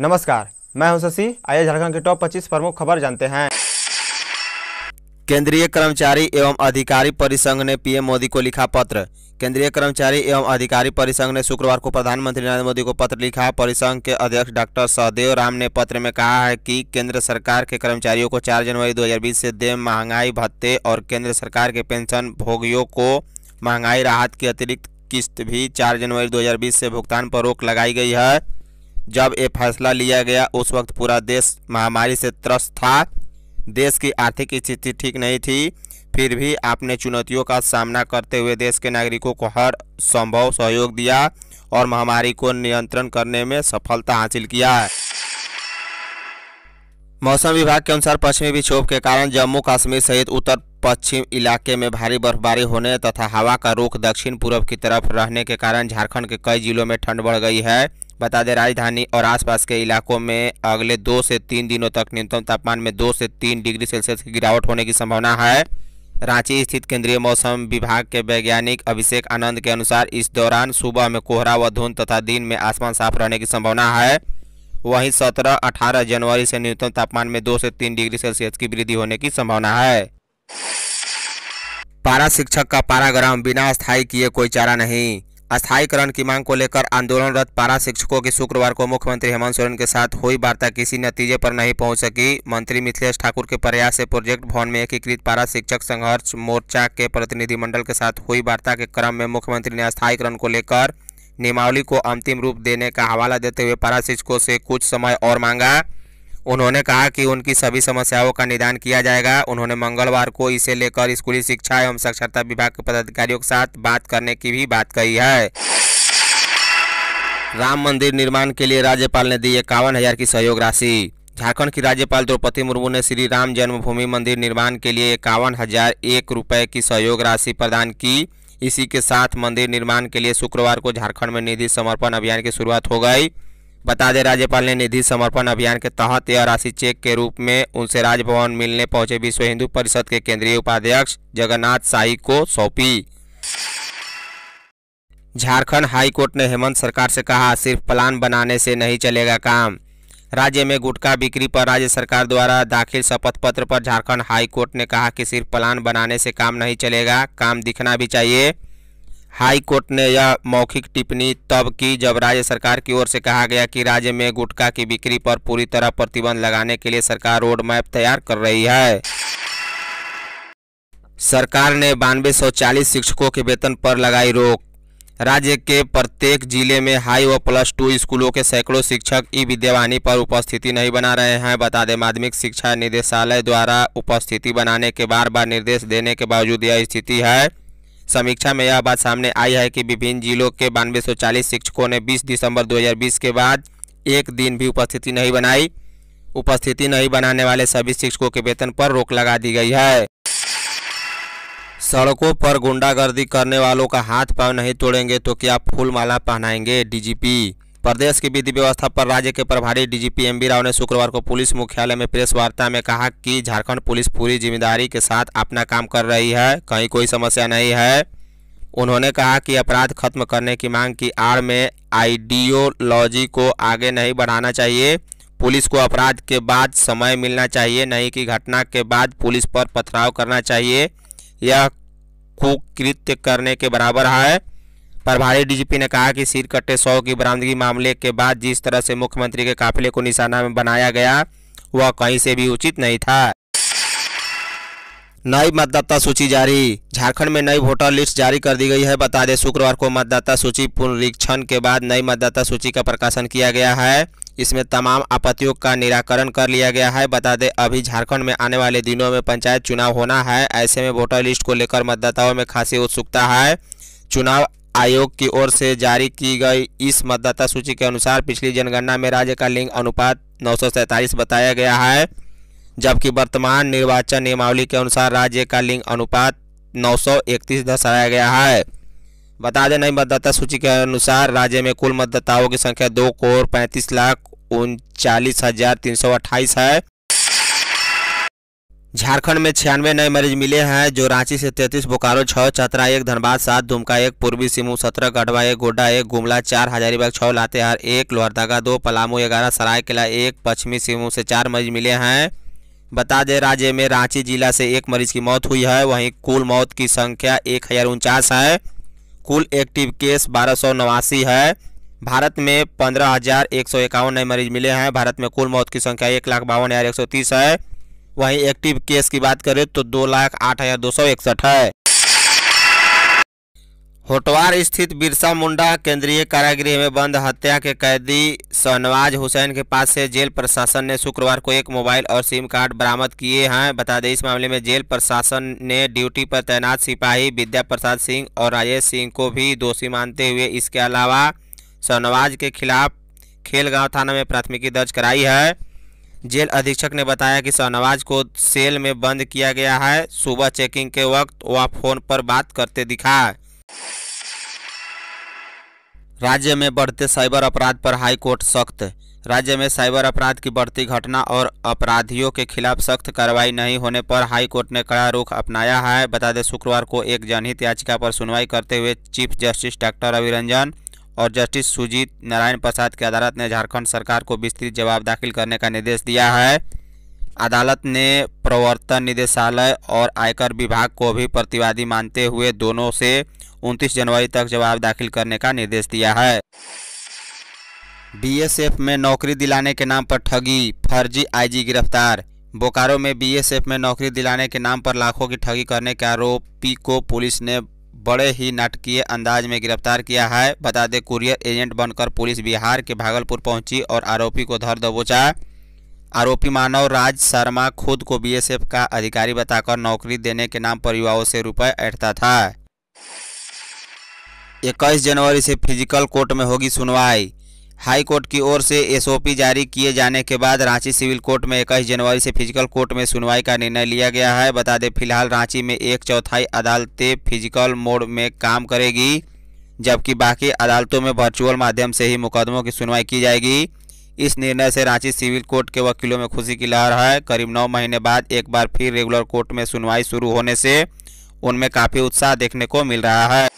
नमस्कार मैं हूं शशि आइए झारखंड के टॉप 25 प्रमुख खबर जानते हैं केंद्रीय कर्मचारी एवं अधिकारी परिसंघ ने पीएम मोदी को लिखा पत्र केंद्रीय कर्मचारी एवं अधिकारी परिसंघ ने शुक्रवार को प्रधानमंत्री नरेंद्र मोदी को पत्र लिखा परिसंघ के अध्यक्ष डॉक्टर सहदेव राम ने पत्र में कहा है कि केंद्र सरकार के कर्मचारियों को 4 जनवरी 2020 से दे महंगाई भत्ते और केंद्र सरकार के पेंशन भोगियों को महंगाई राहत की अतिरिक्त किस्त भी चार जनवरी दो से भुगतान पर रोक लगाई गई है जब ये फैसला लिया गया उस वक्त पूरा देश महामारी से त्रस्त था देश की आर्थिक स्थिति ठीक नहीं थी फिर भी आपने चुनौतियों का सामना करते हुए देश के नागरिकों को हर संभव सहयोग दिया और महामारी को नियंत्रण करने में सफलता हासिल किया है मौसम विभाग के अनुसार पश्चिमी विक्षोभ के कारण जम्मू कश्मीर सहित उत्तर पश्चिम इलाके में भारी बर्फबारी होने तथा हवा का रुख दक्षिण पूर्व की तरफ रहने के कारण झारखंड के कई जिलों में ठंड बढ़ गई है बता दें राजधानी और आसपास के इलाकों में अगले दो से तीन दिनों तक न्यूनतम तापमान में दो से तीन डिग्री सेल्सियस की गिरावट होने की संभावना है रांची स्थित केंद्रीय मौसम विभाग के वैज्ञानिक अभिषेक आनंद के अनुसार इस दौरान सुबह में कोहरा व धुंध तथा दिन में आसमान साफ रहने की संभावना है वहीं 17-18 जनवरी से न्यूनतम तापमान में 2 से 3 डिग्री सेल्सियस की वृद्धि होने की संभावना है पारा शिक्षक का पाराग्राम बिना स्थायी किए कोई चारा नहीं अस्थायीकरण की मांग को लेकर आंदोलनरत पारा शिक्षकों की शुक्रवार को मुख्यमंत्री हेमंत सोरेन के साथ हुई वार्ता किसी नतीजे पर नहीं पहुंच सकी मंत्री मिथिलेश ठाकुर के प्रयास से प्रोजेक्ट भवन में एकीकृत पारा शिक्षक संघर्ष मोर्चा के प्रतिनिधिमंडल के साथ हुई वार्ता के क्रम में मुख्यमंत्री ने अस्थायीकरण को लेकर नियमावली को अंतिम रूप देने का हवाला देते हुए पारा शिक्षकों से कुछ समय और मांगा उन्होंने कहा कि उनकी सभी समस्याओं का निदान किया जाएगा उन्होंने मंगलवार को इसे लेकर स्कूली शिक्षा एवं साक्षरता विभाग के पदाधिकारियों के साथ बात करने की भी बात कही है राम मंदिर निर्माण के लिए राज्यपाल ने दी इक्यावन हजार की सहयोग राशि झारखंड की राज्यपाल द्रौपदी मुर्मू ने श्री राम जन्मभूमि मंदिर निर्माण के लिए इक्यावन हजार एक रुपये की सहयोग राशि प्रदान की इसी के साथ मंदिर निर्माण के लिए शुक्रवार को झारखंड में निधि समर्पण अभियान की शुरुआत हो गई बता दें राज्यपाल ने निधि समर्पण अभियान के तहत यह राशि चेक के रूप में उनसे राजभवन मिलने पहुंचे विश्व हिंदू परिषद के केंद्रीय उपाध्यक्ष जगन्नाथ शाही को सौंपी झारखंड हाई कोर्ट ने हेमंत सरकार से कहा सिर्फ प्लान बनाने से नहीं चलेगा काम राज्य में गुटखा बिक्री पर राज्य सरकार द्वारा दाखिल शपथ पत्र पर झारखंड हाई कोर्ट ने कहा कि सिर्फ प्लान बनाने से काम नहीं चलेगा काम दिखना भी चाहिए हाई कोर्ट ने यह मौखिक टिप्पणी तब की जब राज्य सरकार की ओर से कहा गया कि राज्य में गुटखा की बिक्री पर पूरी तरह प्रतिबंध लगाने के लिए सरकार रोड मैप तैयार कर रही है सरकार ने बानवे शिक्षकों के वेतन पर लगाई रोक राज्य के प्रत्येक जिले में हाई व प्लस टू स्कूलों के सैकड़ों शिक्षक ई विद्यावानी पर उपस्थिति नहीं बना रहे हैं बता दें माध्यमिक शिक्षा निदेशालय द्वारा उपस्थिति बनाने के बार बार निर्देश देने के बावजूद यह स्थिति है समीक्षा में यह बात सामने आई है कि विभिन्न जिलों के बानवे शिक्षकों ने 20 दिसंबर 2020 के बाद एक दिन भी उपस्थिति नहीं बनाई उपस्थिति नहीं बनाने वाले सभी शिक्षकों के वेतन पर रोक लगा दी गई है सड़कों पर गुंडागर्दी करने वालों का हाथ पांव नहीं तोड़ेंगे तो क्या फूल माला पहनाएंगे डीजीपी प्रदेश की विधि व्यवस्था पर राज्य के प्रभारी डीजीपी एमबी राव ने शुक्रवार को पुलिस मुख्यालय में प्रेस वार्ता में कहा कि झारखंड पुलिस पूरी जिम्मेदारी के साथ अपना काम कर रही है कहीं कोई समस्या नहीं है उन्होंने कहा कि अपराध खत्म करने की मांग की आड़ में आइडियोलॉजी को आगे नहीं बढ़ाना चाहिए पुलिस को अपराध के बाद समय मिलना चाहिए नहीं कि घटना के बाद पुलिस पर पथराव करना चाहिए यह कुकृत्य करने के बराबर है प्रभारी डीजीपी ने कहा कि सिर कट्टे सौ की बरामदगी मामले के बाद जिस तरह से मुख्यमंत्री के काफिले को निशाना में बनाया गया वह कहीं से भी उचित नहीं था नई मतदाता सूची जारी झारखंड में नई वोटर लिस्ट जारी कर दी गई है बता दें शुक्रवार को मतदाता सूची पुनरीक्षण के बाद नई मतदाता सूची का प्रकाशन किया गया है इसमें तमाम आपत्तियों का निराकरण कर लिया गया है बता दें अभी झारखंड में आने वाले दिनों में पंचायत चुनाव होना है ऐसे में वोटर लिस्ट को लेकर मतदाताओं में खासी उत्सुकता है चुनाव आयोग की ओर से जारी की गई इस मतदाता सूची के अनुसार पिछली जनगणना में राज्य का लिंग अनुपात नौ बताया गया है जबकि वर्तमान निर्वाचन नियमावली के अनुसार राज्य का लिंग अनुपात नौ दर्शाया गया है बता दें नई मतदाता सूची के अनुसार राज्य में कुल मतदाताओं की संख्या दो करोड़ पैंतीस लाख उनचालीस हजार तीन सौ अट्ठाईस है झारखंड में छियानवे नए मरीज मिले हैं जो रांची से तैतीस बोकारो छः चतरा एक धनबाद सात दुमका एक पूर्वी सिंहभूम सत्रह गढ़वा एक गोड्डा एक गुमला चार हजारीबाग छः लातेहार एक लोहरदगा दो पलामू ग्यारह सरायकेला एक पश्चिमी सिंहभूम से चार मरीज मिले हैं बता दें राज्य में रांची जिला से एक मरीज की मौत हुई है वहीं कुल मौत की संख्या एक है कुल एक्टिव केस बारह है भारत में पंद्रह नए मरीज मिले हैं भारत में कुल मौत की संख्या एक है वहीं एक्टिव केस की बात करें तो दो लाख आठ हजार दो सौ इकसठ है होटवार स्थित बिरसा मुंडा केंद्रीय कारागृह में बंद हत्या के कैदी शहनवाज हुसैन के पास से जेल प्रशासन ने शुक्रवार को एक मोबाइल और सिम कार्ड बरामद किए हैं बता दें इस मामले में जेल प्रशासन ने ड्यूटी पर तैनात सिपाही विद्या प्रसाद सिंह और राजेश सिंह को भी दोषी मानते हुए इसके अलावा शहनवाज के खिलाफ खेलगांव थाना में प्राथमिकी दर्ज कराई है जेल अधीक्षक ने बताया कि शाहनवाज को सेल में बंद किया गया है सुबह चेकिंग के वक्त वह फोन पर बात करते दिखा राज्य में बढ़ते साइबर अपराध पर हाईकोर्ट सख्त राज्य में साइबर अपराध की बढ़ती घटना और अपराधियों के खिलाफ सख्त कार्रवाई नहीं होने पर हाईकोर्ट ने कड़ा रुख अपनाया है बता दें शुक्रवार को एक जनहित याचिका पर सुनवाई करते हुए chief justice doctor Ravi Ranjan और जस्टिस सुजीत नारायण प्रसाद की अदालत ने झारखंड सरकार को विस्तृत जवाब दाखिल करने का निर्देश दिया है अदालत ने प्रवर्तन निदेशालय और आयकर विभाग को भी प्रतिवादी मानते हुए दोनों से 29 जनवरी तक जवाब दाखिल करने का निर्देश दिया है बीएसएफ में नौकरी दिलाने के नाम पर ठगी फर्जी आईजी गिरफ्तार बोकारो में बीएसएफ में नौकरी दिलाने के नाम पर लाखों की ठगी करने के आरोपी को पुलिस ने बड़े ही नाटकीय अंदाज में गिरफ्तार किया है बता दें कुरियर एजेंट बनकर पुलिस बिहार के भागलपुर पहुंची और आरोपी को धर दबोचा आरोपी मानव राज शर्मा खुद को बीएसएफ का अधिकारी बताकर नौकरी देने के नाम पर युवाओं से रुपए ऐठता था इक्कीस जनवरी से फिजिकल कोर्ट में होगी सुनवाई हाई कोर्ट की ओर से एसओपी जारी किए जाने के बाद रांची सिविल कोर्ट में इक्कीस जनवरी से फिजिकल कोर्ट में सुनवाई का निर्णय लिया गया है बता दें फिलहाल रांची में एक चौथाई अदालतें फिजिकल मोड में काम करेगी जबकि बाकी अदालतों में वर्चुअल माध्यम से ही मुकदमों की सुनवाई की जाएगी इस निर्णय से रांची सिविल कोर्ट के वकीलों में खुशी की लहर है करीब नौ महीने बाद एक बार फिर रेगुलर कोर्ट में सुनवाई शुरू होने से उनमें काफ़ी उत्साह देखने को मिल रहा है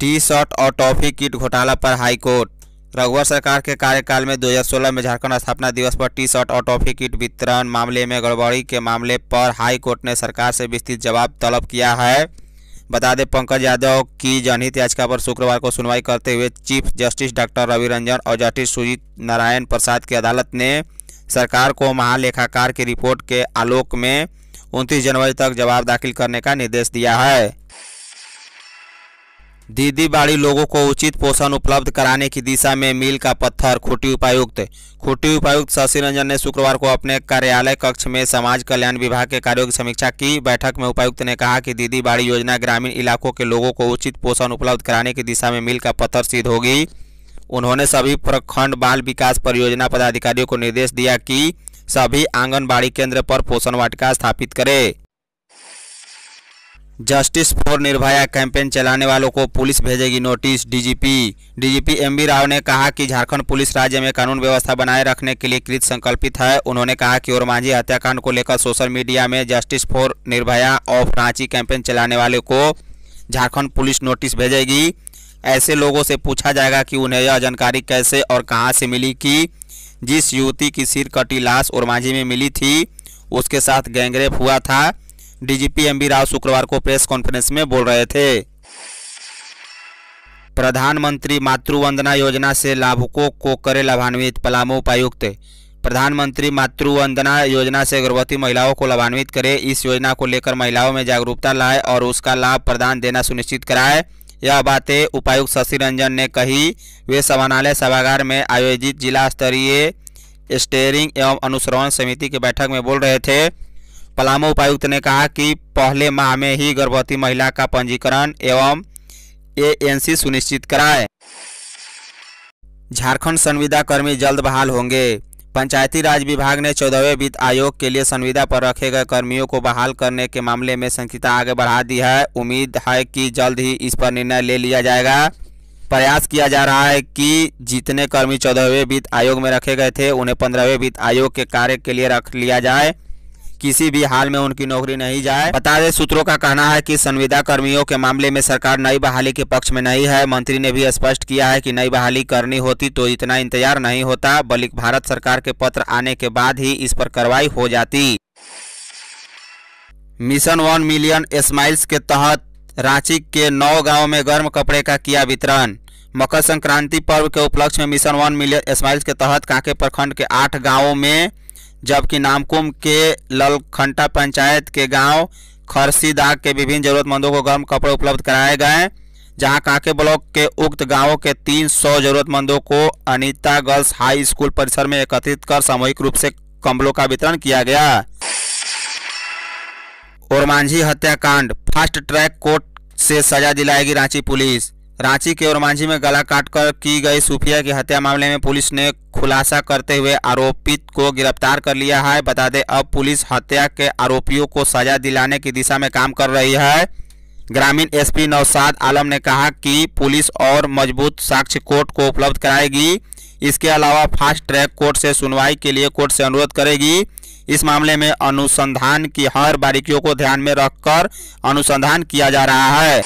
टी शर्ट और टॉफी किट घोटाला पर हाईकोर्ट रघुवर सरकार के कार्यकाल में 2016 में झारखंड स्थापना दिवस पर टी शर्ट और टॉफी किट वितरण मामले में गड़बड़ी के मामले पर हाई कोर्ट ने सरकार से विस्तृत जवाब तलब किया है बता दें पंकज यादव की जनहित याचिका पर शुक्रवार को सुनवाई करते हुए chief justice doctor Ravi Ranjan और जस्टिस सुजीत नारायण प्रसाद की अदालत ने सरकार को महालेखाकार की रिपोर्ट के आलोक में उनतीस जनवरी तक जवाब दाखिल करने का निर्देश दिया है दीदी बाड़ी लोगों को उचित पोषण उपलब्ध कराने की दिशा में मील का पत्थर खुटी उपायुक्त खुटी उपायुक्त शशि रंजन ने शुक्रवार को अपने कार्यालय कक्ष में समाज कल्याण विभाग के कार्यों की समीक्षा की बैठक में उपायुक्त ने कहा कि दीदी बाड़ी योजना ग्रामीण इलाकों के लोगों को उचित पोषण उपलब्ध कराने की दिशा में मील का पत्थर सिद्ध होगी उन्होंने सभी प्रखंड बाल विकास परियोजना पदाधिकारियों को निर्देश दिया कि सभी आंगनबाड़ी केंद्र पर पोषण वाटिका स्थापित करें जस्टिस फॉर निर्भया कैंपेन चलाने वालों को पुलिस भेजेगी notice DGP DGP MB Rao ने कहा कि झारखंड पुलिस राज्य में कानून व्यवस्था बनाए रखने के लिए कृत संकल्पित है उन्होंने कहा कि ओरमांझी हत्याकांड को लेकर सोशल मीडिया में justice for Nirbhaya of Ranchi campaign चलाने वाले को झारखंड पुलिस नोटिस भेजेगी ऐसे लोगों से पूछा जाएगा कि उन्हें यह जानकारी कैसे और कहाँ से मिली कि जिस युवती की सिर कटी लाश ओरमांझी में मिली थी उसके साथ गैंगरेप हुआ था डीजीपी एमबी राव शुक्रवार को प्रेस कॉन्फ्रेंस में बोल रहे थे प्रधानमंत्री मातृवंदना योजना से लाभुकों को करे लाभान्वित पलामू उपायुक्त प्रधानमंत्री मातृवंदना योजना से गर्भवती महिलाओं को लाभान्वित करे इस योजना को लेकर महिलाओं में जागरूकता लाए और उसका लाभ प्रदान देना सुनिश्चित कराए यह बातें उपायुक्त शशि रंजन ने कही वे समानालय सभागार में आयोजित जिला स्तरीय स्टेयरिंग एवं अनुश्रवण समिति की बैठक में बोल रहे थे पलामू उपायुक्त ने कहा कि पहले माह में ही गर्भवती महिला का पंजीकरण एवं एएनसी सुनिश्चित कराए झारखंड संविदा कर्मी जल्द बहाल होंगे पंचायती राज विभाग ने चौदहवें वित्त आयोग के लिए संविदा पर रखे गए कर्मियों को बहाल करने के मामले में संख्या आगे बढ़ा दी है उम्मीद है कि जल्द ही इस पर निर्णय ले लिया जाएगा प्रयास किया जा रहा है कि जितने कर्मी चौदहवें वित्त आयोग में रखे गए थे उन्हें पंद्रहवें वित्त आयोग के कार्य के लिए रख लिया जाए किसी भी हाल में उनकी नौकरी नहीं जाए बता दें सूत्रों का कहना है कि संविदा कर्मियों के मामले में सरकार नई बहाली के पक्ष में नहीं है मंत्री ने भी स्पष्ट किया है कि नई बहाली करनी होती तो इतना इंतजार नहीं होता बल्कि भारत सरकार के पत्र आने के बाद ही इस पर कार्रवाई हो जाती मिशन वन मिलियन स्माइल्स के तहत रांची के नौ गाँव में गर्म कपड़े का किया वितरण मकर संक्रांति पर्व के उपलक्ष्य में मिशन वन मिलियन स्माइल्स के तहत कांके प्रखंड के आठ गाँवों में जबकि नामकुम के ललखंटा पंचायत के गांव खरसी दाग के विभिन्न जरूरतमंदों को गर्म कपड़े उपलब्ध कराए गए जहां कांके ब्लॉक के उक्त गांवों के 300 जरूरतमंदों को अनिता गर्ल्स हाई स्कूल परिसर में एकत्रित कर सामूहिक रूप से कम्बलों का वितरण किया गया ओरमांझी हत्याकांड फास्ट ट्रैक कोर्ट से सजा दिलाएगी रांची पुलिस रांची के ओरमांझी में गला काटकर की गई सूफिया की हत्या मामले में पुलिस ने खुलासा करते हुए आरोपित को गिरफ्तार कर लिया है बता दें अब पुलिस हत्या के आरोपियों को सजा दिलाने की दिशा में काम कर रही है ग्रामीण एसपी नौसाद आलम ने कहा कि पुलिस और मजबूत साक्ष्य कोर्ट को उपलब्ध कराएगी इसके अलावा फास्ट ट्रैक कोर्ट से सुनवाई के लिए कोर्ट से अनुरोध करेगी इस मामले में अनुसंधान की हर बारीकियों को ध्यान में रखकर अनुसंधान किया जा रहा है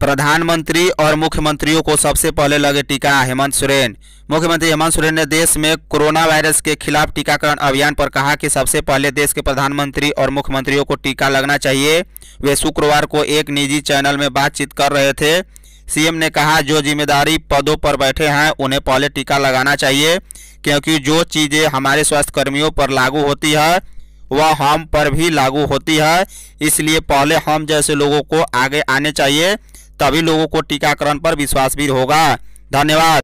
प्रधानमंत्री और मुख्यमंत्रियों को सबसे पहले लगे टीका हेमंत सोरेन मुख्यमंत्री हेमंत सोरेन ने देश में कोरोना वायरस के खिलाफ टीकाकरण अभियान पर कहा कि सबसे पहले देश के प्रधानमंत्री और मुख्यमंत्रियों को टीका लगना चाहिए वे शुक्रवार को एक निजी चैनल में बातचीत कर रहे थे सीएम ने कहा जो जिम्मेदारी पदों पर बैठे हैं उन्हें पहले टीका लगाना चाहिए क्योंकि जो चीज़ें हमारे स्वास्थ्यकर्मियों पर लागू होती है वह हम पर भी लागू होती है इसलिए पहले हम जैसे लोगों को आगे आने चाहिए तभी लोगों को टीकाकरण पर विश्वास भी होगा धन्यवाद